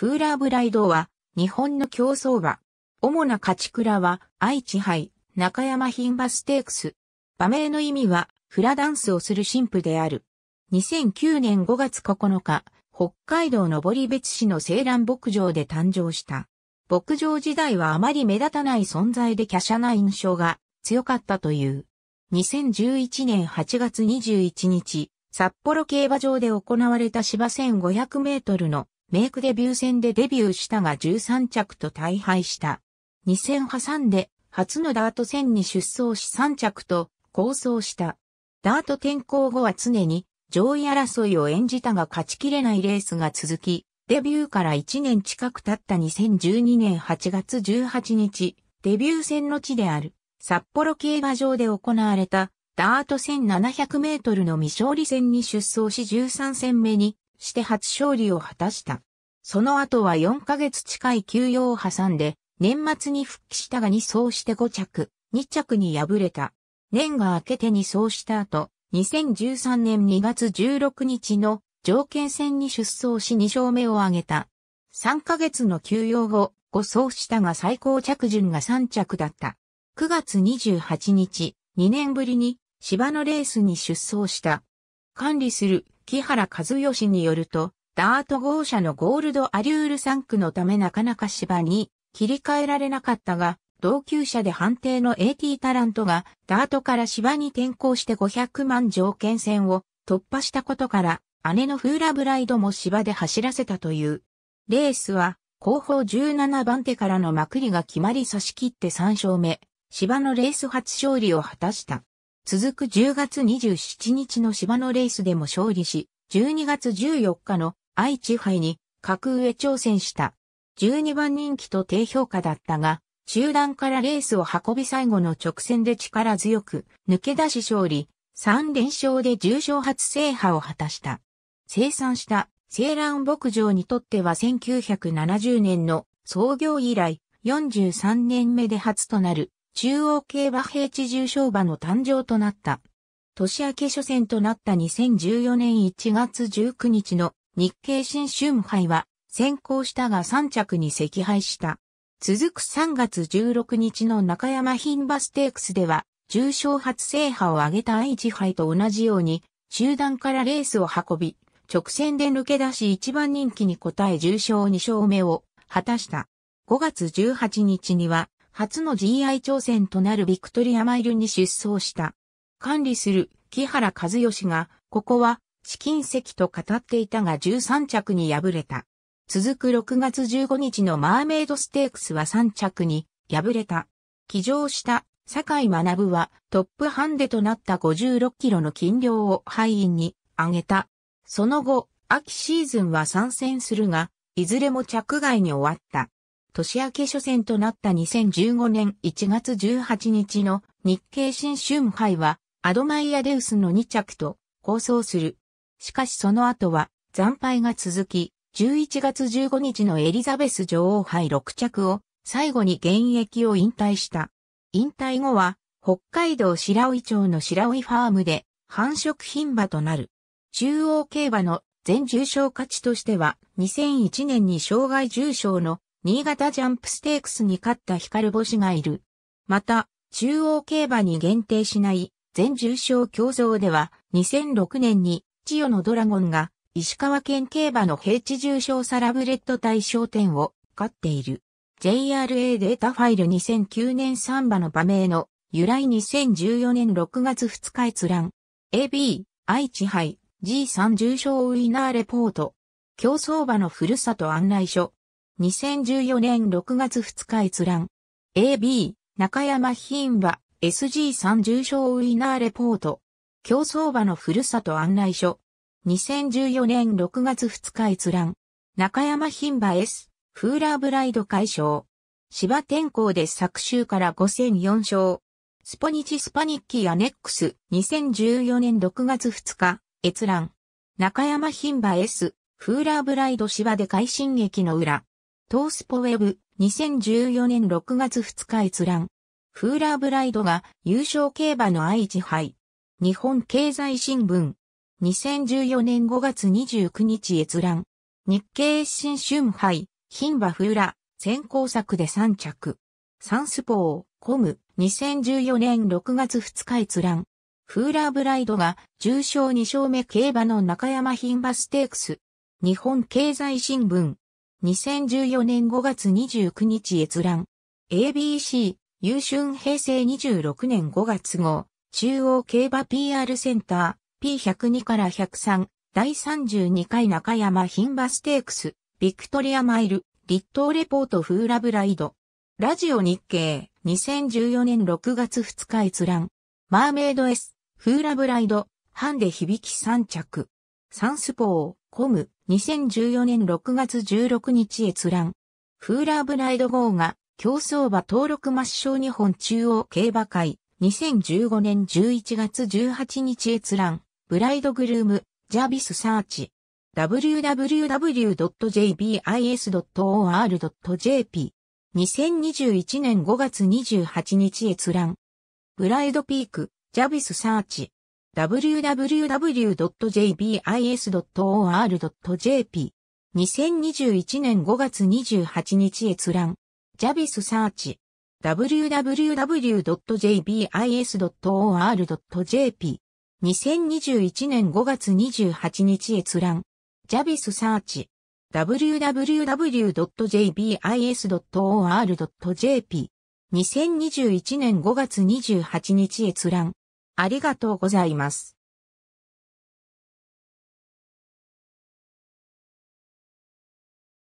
フーラーブライドは、日本の競走馬。主な勝ち倉は、愛知杯、中山品場ステークス。馬名の意味は、フラダンスをする神父である。2009年5月9日、北海道登別市の青蘭牧場で誕生した。牧場時代はあまり目立たない存在で華奢な印象が強かったという。2011年8月21日、札幌競馬場で行われた芝1500メートルのメイクデビュー戦でデビューしたが13着と大敗した。2戦挟んで初のダート戦に出走し3着と構想した。ダート転向後は常に上位争いを演じたが勝ちきれないレースが続き、デビューから1年近く経った2012年8月18日、デビュー戦の地である札幌競馬場で行われたダート1700メートルの未勝利戦に出走し13戦目にして初勝利を果たした。その後は4ヶ月近い休養を挟んで、年末に復帰したが2走して5着、2着に敗れた。年が明けて2走した後、2013年2月16日の条件戦に出走し2勝目を挙げた。3ヶ月の休養後、5走したが最高着順が3着だった。9月28日、2年ぶりに芝のレースに出走した。管理する木原和義によると、ダート号車のゴールドアリュール3区のためなかなか芝に切り替えられなかったが、同級者で判定の AT タラントがダートから芝に転向して500万条件戦を突破したことから、姉のフーラブライドも芝で走らせたという。レースは、後方17番手からのまくりが決まり差し切って3勝目、芝のレース初勝利を果たした。続く10月27日の芝のレースでも勝利し、12月14日の愛知杯に格上挑戦した。12番人気と低評価だったが、中段からレースを運び最後の直線で力強く抜け出し勝利、3連勝で重賞初制覇を果たした。生産したセーラン牧場にとっては1970年の創業以来43年目で初となる中央競馬平地重賞馬の誕生となった。年明け初戦となった2014年1月19日の日経新春杯は先行したが3着に赤敗した。続く3月16日の中山牝馬ステークスでは重賞初制覇を挙げた愛知杯と同じように集団からレースを運び直線で抜け出し一番人気に応え重賞2勝目を果たした。5月18日には初の GI 挑戦となるビクトリアマイルに出走した。管理する木原和義が、ここは試金石と語っていたが13着に敗れた。続く6月15日のマーメイドステークスは3着に敗れた。起乗した坂井学はトップハンデとなった56キロの金量を敗因に上げた。その後、秋シーズンは参戦するが、いずれも着外に終わった。年明け初戦となった2015年1月18日の日経新春杯は、アドマイヤデウスの2着と、構想する。しかしその後は、惨敗が続き、11月15日のエリザベス女王杯6着を、最後に現役を引退した。引退後は、北海道白老町の白老ファームで、繁殖牝馬となる。中央競馬の全重賞価値としては、2001年に障害重賞の新潟ジャンプステークスに勝った光星がいる。また、中央競馬に限定しない全重賞競争では2006年に千代のドラゴンが石川県競馬の平地重賞サラブレッド大賞典を勝っている。JRA データファイル2009年3馬の馬名の由来2014年6月2日閲覧。AB、愛知杯 G3 重賞ウィナーレポート。競争馬のふるさと案内所。2014年6月2日閲覧。AB、中山品馬、SG3 重賞ウィナーレポート。競争馬のふるさと案内書。2014年6月2日閲覧。中山品馬 S、フーラーブライド解消。芝天候で昨週から5戦4勝。スポニチスパニッキーアネックス2014年6月2日閲覧。中山品馬 S、フーラーブライド芝で快進撃の裏。トースポウェブ2014年6月2日閲覧。フーラーブライドが優勝競馬の愛知杯。日本経済新聞。2014年5月29日閲覧。日経新春杯、牝馬フーラ、先行作で3着。サンスポー、コム、2014年6月2日閲覧。フーラーブライドが重賞2勝目競馬の中山牝馬ステークス。日本経済新聞。2014年5月29日閲覧。ABC、優春平成26年5月号、中央競馬 PR センター、P102 から103、第32回中山品馬ステークス、ビクトリアマイル、立東レポートフーラブライド。ラジオ日経、2014年6月2日閲覧。マーメイド S、フーラブライド、ハンデ響き3着。サンスポー、コム、2014年6月16日閲覧。フーラーブライド号が競走馬登録抹消日本中央競馬会、2015年11月18日閲覧。ブライドグルーム、ジャビスサーチ。www.jbis.or.jp。2021年5月28日閲覧。ブライドピーク、ジャビスサーチ。www.jbis.or.jp。2021年5月28日閲覧。ジャビスサーチ。www.jbis.or.jp。2021年5月28日閲覧。ジャビスサーチ。www.jbis.or.jp。2021年5月28日閲覧。ありがとうございます。